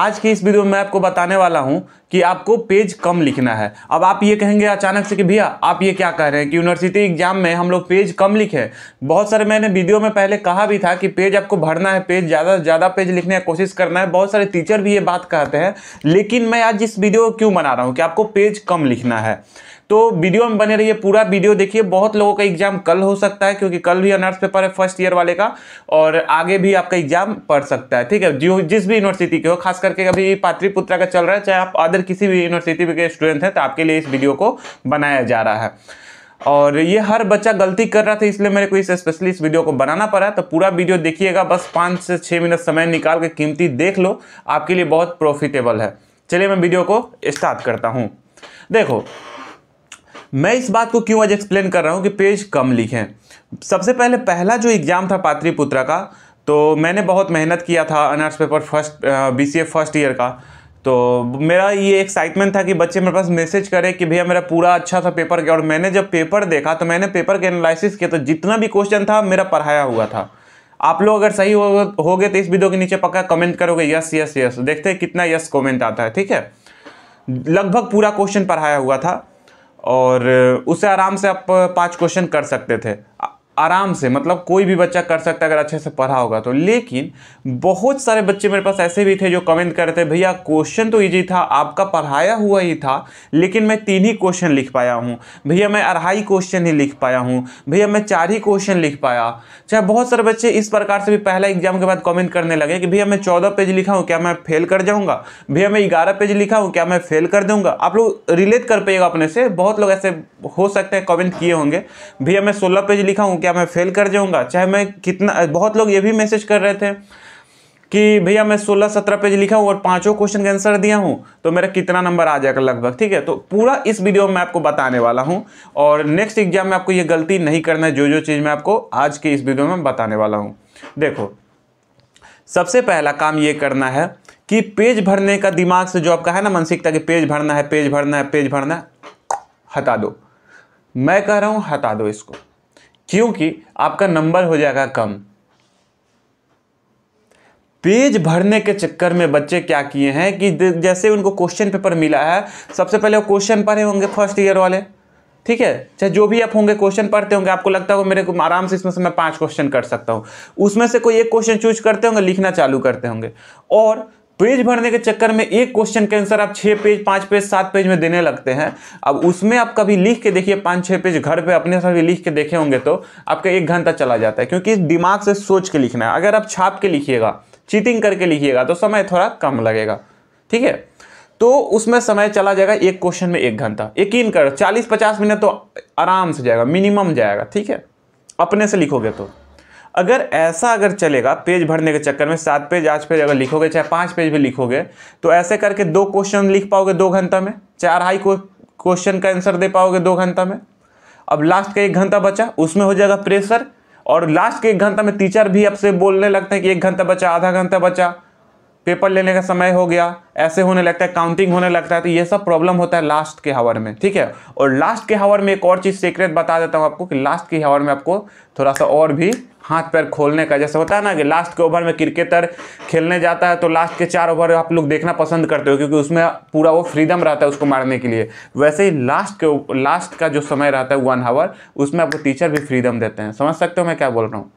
आज की इस वीडियो में मैं आपको बताने वाला हूं कि आपको पेज कम लिखना है अब आप ये कहेंगे अचानक से कि भैया आप ये क्या कह रहे हैं कि यूनिवर्सिटी एग्जाम में हम लोग पेज कम लिखे बहुत सारे मैंने वीडियो में पहले कहा भी था कि पेज आपको भरना है पेज ज़्यादा से ज़्यादा पेज लिखने की कोशिश करना है बहुत सारे टीचर भी ये बात कहते हैं लेकिन मैं आज इस वीडियो को क्यों बना रहा हूँ कि आपको पेज कम लिखना है तो वीडियो में बने रहिए पूरा वीडियो देखिए बहुत लोगों का एग्जाम कल हो सकता है क्योंकि कल भी अनर्स पेपर है फर्स्ट ईयर वाले का और आगे भी आपका एग्जाम पड़ सकता है ठीक है जो जिस भी यूनिवर्सिटी के हो खास करके अभी पात्रिपुत्रा का चल रहा है चाहे आप अदर किसी भी यूनिवर्सिटी के स्टूडेंट हैं तो आपके लिए इस वीडियो को बनाया जा रहा है और ये हर बच्चा गलती कर रहा था इसलिए मेरे को इस स्पेशली इस वीडियो को बनाना पड़ा तो पूरा वीडियो देखिएगा बस पाँच से छः मिनट समय निकाल के कीमती देख लो आपके लिए बहुत प्रॉफिटेबल है चलिए मैं वीडियो को स्टार्ट करता हूँ देखो मैं इस बात को क्यों आज एक्सप्लेन कर रहा हूँ कि पेज कम लिखें सबसे पहले पहला जो एग्ज़ाम था पात्रीपुत्रा का तो मैंने बहुत मेहनत किया था honours paper first B C first year का तो मेरा ये एक्साइटमेंट था कि बच्चे मेरे पास मैसेज करें कि भैया मेरा पूरा अच्छा था पेपर गया और मैंने जब पेपर देखा तो मैंने पेपर के एनालिसिस किया तो जितना भी क्वेश्चन था मेरा पढ़ाया हुआ था आप लोग अगर सही हो हो गए तो इस वीडियो के नीचे पक्का कमेंट करोगे यस यस यस देखते हैं कितना यस कमेंट आता है ठीक है लगभग पूरा क्वेश्चन पढ़ाया हुआ था और उसे आराम से आप पाँच क्वेश्चन कर सकते थे आराम से मतलब कोई भी बच्चा कर सकता है अगर अच्छे से पढ़ा होगा तो लेकिन बहुत सारे बच्चे मेरे पास ऐसे भी थे जो कमेंट कर रहे थे भैया क्वेश्चन तो ईजी था आपका पढ़ाया हुआ ही था लेकिन मैं तीन ही क्वेश्चन लिख पाया हूँ भैया मैं अढ़ाई क्वेश्चन ही लिख पाया हूँ भैया मैं चार ही क्वेश्चन लिख पाया चाहे बहुत सारे बच्चे इस प्रकार से भी पहला एग्जाम के बाद कॉमेंट करने लगे कि भैया मैं चौदह पेज लिखा हूँ क्या मैं फेल कर जाऊँगा भैया मैं ग्यारह पेज लिखा हूँ क्या मैं फेल कर दूँगा आप लोग रिलेट कर पाइएगा अपने से बहुत लोग ऐसे हो सकते हैं कॉमेंट किए होंगे भैया मैं सोलह पेज लिखा हूँ क्या मैं फेल कर जाऊंगा चाहे मैं कितना बहुत लोग ये भी मैसेज कर रहे थे कि भैया मैं 16-17 पेज लिखा हूँ और पांचों क्वेश्चन का आंसर दिया हूँ तो मेरा कितना नंबर आ जाएगा लगभग ठीक है तो पूरा इस वीडियो में मैं आपको बताने वाला हूँ और नेक्स्ट एग्जाम में आपको ये गलती नहीं करना है जो जो चीज़ मैं आपको आज के इस वीडियो में बताने वाला हूँ देखो सबसे पहला काम ये करना है कि पेज भरने का दिमाग से जो आपका है ना मानसिकता कि पेज भरना है पेज भरना है पेज भरना है हटा दो मैं कह रहा हूँ हटा दो इसको क्योंकि आपका नंबर हो जाएगा कम पेज भरने के चक्कर में बच्चे क्या किए हैं कि जैसे उनको क्वेश्चन पेपर मिला है सबसे पहले वो क्वेश्चन पढ़े होंगे फर्स्ट ईयर वाले ठीक है चाहे जो भी आप होंगे क्वेश्चन पढ़ते होंगे आपको लगता होगा मेरे को आराम से इसमें से मैं पांच क्वेश्चन कर सकता हूँ उसमें से कोई एक क्वेश्चन चूज करते होंगे लिखना चालू करते होंगे और पेज भरने के चक्कर में एक क्वेश्चन के आंसर आप छः पेज पाँच पेज सात पेज में देने लगते हैं अब उसमें आप कभी लिख के देखिए पाँच छः पेज घर पे अपने साथ भी लिख के देखे होंगे तो आपका एक घंटा चला जाता है क्योंकि दिमाग से सोच के लिखना है अगर आप छाप के लिखिएगा चीटिंग करके लिखिएगा तो समय थोड़ा कम लगेगा ठीक है तो उसमें समय चला जाएगा एक क्वेश्चन में एक घंटा यकीन करो चालीस पचास मिनट तो आराम से जाएगा मिनिमम जाएगा ठीक है अपने से लिखोगे तो अगर ऐसा अगर चलेगा पेज भरने के चक्कर में सात पेज आठ पेज अगर लिखोगे चाहे पाँच पेज भी लिखोगे तो ऐसे करके दो क्वेश्चन लिख पाओगे दो घंटा में चार हाई क्वेश्चन का आंसर दे पाओगे दो घंटा में अब लास्ट का एक घंटा बचा उसमें हो जाएगा प्रेशर और लास्ट के एक घंटा में टीचर भी आपसे बोलने लगते हैं कि एक घंटा बचा आधा घंटा बचा पेपर लेने का समय हो गया ऐसे होने लगता है काउंटिंग होने लगता है तो ये सब प्रॉब्लम होता है लास्ट के हावर में ठीक है और लास्ट के हावर में एक और चीज़ सीक्रेट बता देता हूँ आपको कि लास्ट के हावर में आपको थोड़ा सा और भी हाथ पैर खोलने का जैसे होता है ना कि लास्ट के ओवर में क्रिकेटर खेलने जाता है तो लास्ट के चार ओवर आप लोग देखना पसंद करते हो क्योंकि उसमें पूरा वो फ्रीडम रहता है उसको मारने के लिए वैसे ही लास्ट के लास्ट का जो समय रहता है वन हावर उसमें आपको टीचर भी फ्रीडम देते हैं समझ सकते हो मैं क्या बोल रहा हूँ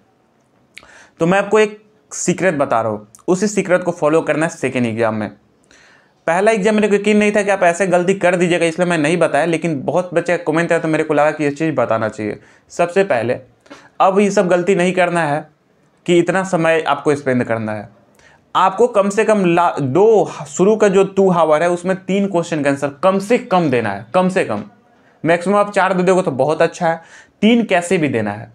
तो मैं आपको एक सीक्रेट बता रहा हूँ उसी सीक्रेट को फॉलो करना है सेकेंड एग्जाम में पहला एग्जाम मेरे को यकीन नहीं था कि आप ऐसे गलती कर दीजिएगा इसलिए मैं नहीं बताया लेकिन बहुत बच्चे कमेंट है तो मेरे को लगा कि ये चीज़ बताना चाहिए सबसे पहले अब ये सब गलती नहीं करना है कि इतना समय आपको स्पेंड करना है आपको कम से कम ला दो शुरू का जो टू हावर है उसमें तीन क्वेश्चन का आंसर कम से कम देना है कम से कम मैक्सिमम आप चार दे दोगे तो बहुत अच्छा है तीन कैसे भी देना है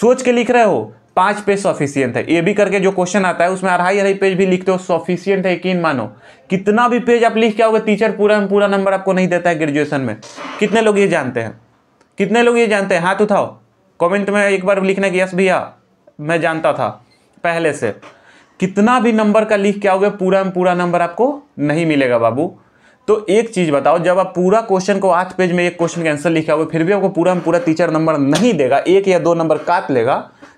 सोच के लिख रहे हो पांच पेज सफिशियंट है ये भी करके जो क्वेश्चन आता है उसमें अढ़ाई अढ़ाई पेज भी लिखते हो सफिशियंट है यकीन मानो कितना भी पेज आप लिख के आओगे टीचर पूरा पूरा नंबर आपको नहीं देता है ग्रेजुएशन में कितने लोग ये जानते हैं कितने लोग ये जानते हैं हाथ उठाओ कमेंट में एक बार लिखना कि यस भैया मैं जानता था पहले से कितना भी नंबर का लिख के आओगे पूरा पूरा नंबर आपको नहीं मिलेगा बाबू तो एक चीज़ बताओ जब आप पूरा क्वेश्चन को आठ पेज में एक क्वेश्चन का आंसर लिखा हुआ फिर भी आपको पूरा पूरा टीचर नंबर नहीं देगा एक या दो नंबर काट लेगा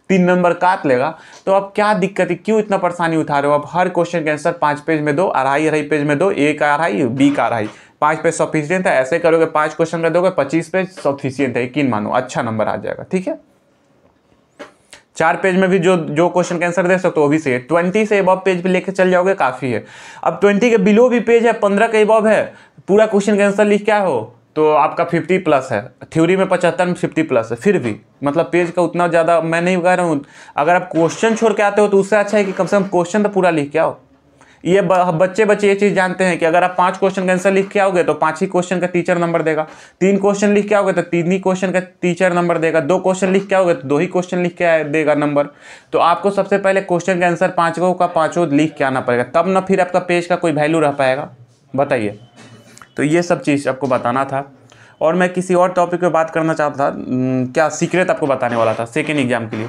तीन नंबर काट लेगा तो अब क्या दिक्कत है क्यों इतना परेशानी उठा रहे हो अब हर क्वेश्चन के आंसर पाँच पेज में दो अढ़ाई अढ़ाई पेज में दो ए का अढ़ाई बी का अढ़ाई पाँच पेज सफिशियंट है ऐसे करोगे पाँच क्वेश्चन का दोगे पच्चीस पेज सफिशियंट है यकीन मानो अच्छा नंबर आ जाएगा ठीक है चार पेज में भी जो जो क्वेश्चन का आंसर दे सकते हो वो भी सही है ट्वेंटी से एबव पेज पे लेके चल जाओगे काफ़ी है अब ट्वेंटी के बिलो भी पेज है पंद्रह के एबव है पूरा क्वेश्चन का आंसर लिख क्या हो तो आपका फिफ्टी प्लस है थ्योरी में पचहत्तर में फिफ्टी प्लस है फिर भी मतलब पेज का उतना ज़्यादा मैं नहीं कह रहा हूँ अगर आप क्वेश्चन छोड़ के आते हो तो उससे अच्छा है कि कम से कम क्वेश्चन तो पूरा लिख के आओ ये बच्चे बच्चे ये चीज़ जानते हैं कि अगर आप पांच क्वेश्चन का आंसर लिख के आओगे तो पांच ही क्वेश्चन का टीचर नंबर देगा तीन क्वेश्चन लिख के आओगे तो तीन ही क्वेश्चन का टीचर नंबर देगा दो क्वेश्चन लिख के आओगे तो दो ही क्वेश्चन लिख के देगा नंबर तो आपको सबसे पहले क्वेश्चन का आंसर पाँचों का पाँचों लिख के आना पड़ेगा तब ना फिर आपका पेज का कोई वैल्यू रह पाएगा बताइए तो ये सब चीज़ आपको बताना था और मैं किसी और टॉपिक पे बात करना चाहता था क्या सीक्रेट आपको बताने वाला था सेकेंड एग्जाम के लिए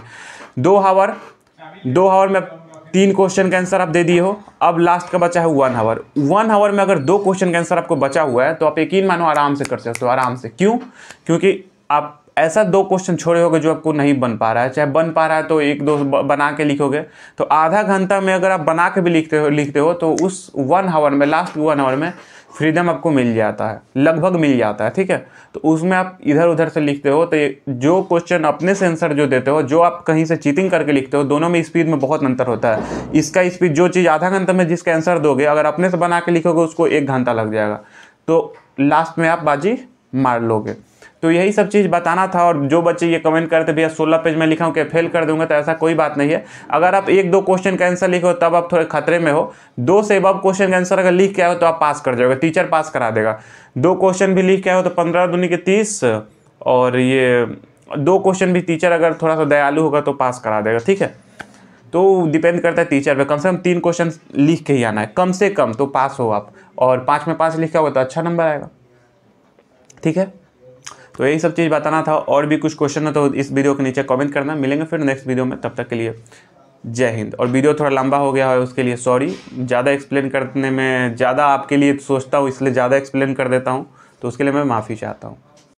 दो हावर दो हावर में तीन क्वेश्चन का आंसर आप दे दिए हो अब लास्ट का बचा है वन हावर वन हावर में अगर दो क्वेश्चन का आंसर आपको बचा हुआ है तो आप यकीन मानो आराम से कर सकते हो आराम से क्यों क्योंकि आप ऐसा दो क्वेश्चन छोड़े होगे जो आपको नहीं बन पा रहा है चाहे बन पा रहा है तो एक दो बना के लिखोगे तो आधा घंटा में अगर आप बना के भी लिखते हो लिखते हो तो उस वन आवर में लास्ट वन आवर में फ्रीडम आपको मिल जाता है लगभग मिल जाता है ठीक है तो उसमें आप इधर उधर से लिखते हो तो जो क्वेश्चन अपने से आंसर जो देते हो जो आप कहीं से चीटिंग करके लिखते हो दोनों में स्पीड में बहुत अंतर होता है इसका स्पीड जो चीज़ आधा घंटा में जिसका आंसर दोगे अगर अपने से बना के लिखोगे उसको एक घंटा लग जाएगा तो लास्ट में आप बाजी मार लोगे तो यही सब चीज़ बताना था और जो बच्चे ये कमेंट करते भैया सोलह पेज में लिखा हूँ कि फेल कर दूंगा तो ऐसा कोई बात नहीं है अगर आप एक दो क्वेश्चन का आंसर लिखो तब आप थोड़े खतरे में हो दो से अब क्वेश्चन का आंसर अगर लिख के आए हो तो आप पास कर जाओगे टीचर पास करा देगा दो क्वेश्चन भी लिख के आए हो तो पंद्रह दुनिया के तीस और ये दो क्वेश्चन भी टीचर अगर थोड़ा सा दयालु होगा तो पास करा देगा ठीक है तो डिपेंड करता है टीचर पे कम से कम तीन क्वेश्चन लिख के ही आना है कम से कम तो पास हो आप और पाँच में पाँच लिखा होगा तो अच्छा नंबर आएगा ठीक है तो यही सब चीज़ बताना था और भी कुछ क्वेश्चन हो तो इस वीडियो के नीचे कमेंट करना मिलेंगे फिर नेक्स्ट वीडियो में तब तक के लिए जय हिंद और वीडियो थोड़ा लंबा हो गया है उसके लिए सॉरी ज़्यादा एक्सप्लेन करने में ज़्यादा आपके लिए सोचता हूँ इसलिए ज़्यादा एक्सप्लेन कर देता हूँ तो उसके लिए मैं माफ़ी चाहता हूँ